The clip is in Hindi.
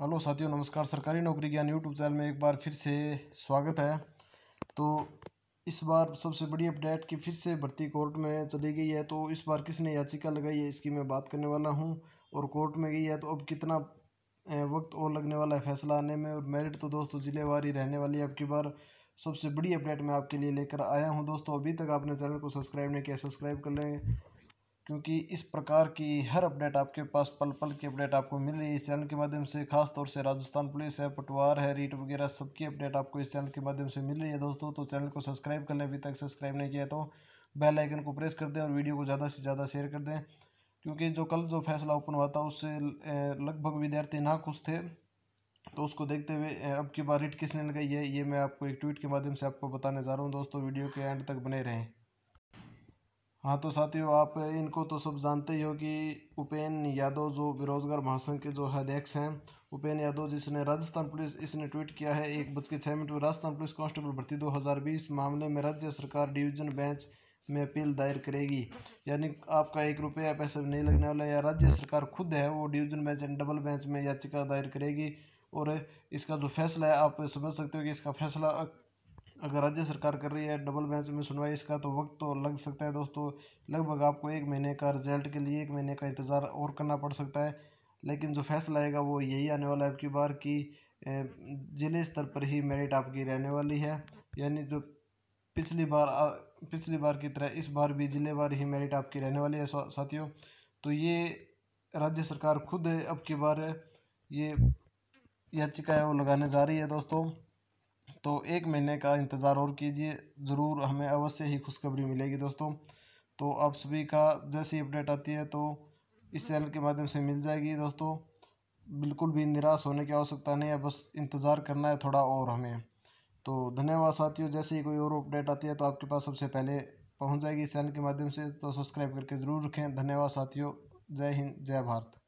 हेलो साथियों नमस्कार सरकारी नौकरी ज्ञान यूट्यूब चैनल में एक बार फिर से स्वागत है तो इस बार सबसे बड़ी अपडेट कि फिर से भर्ती कोर्ट में चली गई है तो इस बार किसने याचिका लगाई है इसकी मैं बात करने वाला हूं और कोर्ट में गई है तो अब कितना वक्त और लगने वाला है फैसला आने में और मेरिट तो दोस्तों ज़िलेवार ही रहने वाली है अब की बार सबसे बड़ी अपडेट मैं आपके लिए लेकर आया हूँ दोस्तों अभी तक आपने चैनल को सब्सक्राइब नहीं किया सब्सक्राइब कर लें क्योंकि इस प्रकार की हर अपडेट आपके पास पल पल की अपडेट आपको मिल रही है इस चैनल के माध्यम से खास तौर से राजस्थान पुलिस है पटवार है रीट वगैरह सबकी अपडेट आपको इस चैनल के माध्यम से मिल रही है दोस्तों तो चैनल को सब्सक्राइब कर लें अभी तक सब्सक्राइब नहीं किया तो बेल आइकन को प्रेस कर दें और वीडियो को ज़्यादा से ज़्यादा शेयर कर दें क्योंकि जो कल जो फैसला ओपन हुआ था उससे लगभग विद्यार्थी ना खुश थे तो उसको देखते हुए अब की बार रीट किसने लगाई है ये मैं आपको एक ट्वीट के माध्यम से आपको बताने जा रहा हूँ दोस्तों वीडियो के एंड तक बने रहें हाँ तो साथियों आप इनको तो सब जानते ही हो कि उपेन यादव जो बेरोजगार महासंघ के जो अध्यक्ष हैं उपेन यादव जिसने राजस्थान पुलिस इसने ट्वीट किया है एक बज के छः मिनट में राजस्थान पुलिस कांस्टेबल भर्ती 2020 मामले में राज्य सरकार डिवीजन बेंच में अपील दायर करेगी यानी आपका एक रुपया पैसा भी नहीं लगने वाला या राज्य सरकार खुद है वो division bench and double bench में याचिका दायर करेगी और इसका जो फैसला है आप समझ सकते हो कि इसका फैसला अगर राज्य सरकार कर रही है डबल बेंच में सुनवाई इसका तो वक्त तो लग सकता है दोस्तों लगभग आपको एक महीने का रिजल्ट के लिए एक महीने का इंतज़ार और करना पड़ सकता है लेकिन जो फैसला आएगा वो यही आने वाला है आपकी बार कि जिले स्तर पर ही मेरिट आपकी रहने वाली है यानी जो पिछली बार पिछली बार की तरह इस बार भी जिले बार ही मेरिट आपकी रहने वाली है साथियों तो ये राज्य सरकार खुद अब की बार ये याचिका है वो लगाने जा रही है दोस्तों तो एक महीने का इंतज़ार और कीजिए ज़रूर हमें अवश्य ही खुशखबरी मिलेगी दोस्तों तो आप सभी का जैसी अपडेट आती है तो इस चैनल के माध्यम से मिल जाएगी दोस्तों बिल्कुल भी निराश होने की आवश्यकता नहीं है बस इंतज़ार करना है थोड़ा और हमें तो धन्यवाद साथियों जैसे ही कोई और अपडेट आती है तो आपके पास सबसे पहले पहुंच जाएगी इस चैनल के माध्यम से तो सब्सक्राइब करके ज़रूर रखें धन्यवाद साथियों जय हिंद जय भारत